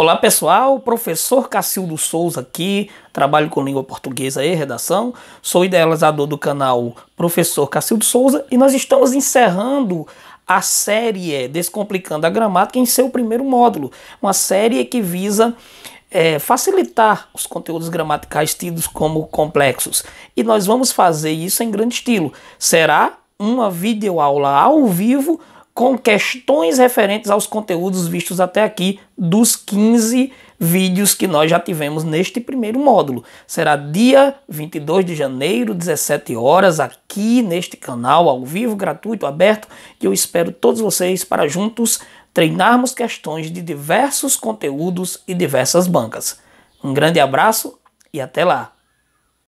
Olá pessoal, professor Cacildo Souza aqui, trabalho com língua portuguesa e redação, sou idealizador do canal Professor Cacildo Souza e nós estamos encerrando a série é, Descomplicando a Gramática em seu primeiro módulo, uma série que visa é, facilitar os conteúdos gramaticais tidos como complexos e nós vamos fazer isso em grande estilo. Será uma videoaula ao vivo com questões referentes aos conteúdos vistos até aqui dos 15 vídeos que nós já tivemos neste primeiro módulo. Será dia 22 de janeiro, 17 horas, aqui neste canal, ao vivo, gratuito, aberto, e eu espero todos vocês para juntos treinarmos questões de diversos conteúdos e diversas bancas. Um grande abraço e até lá!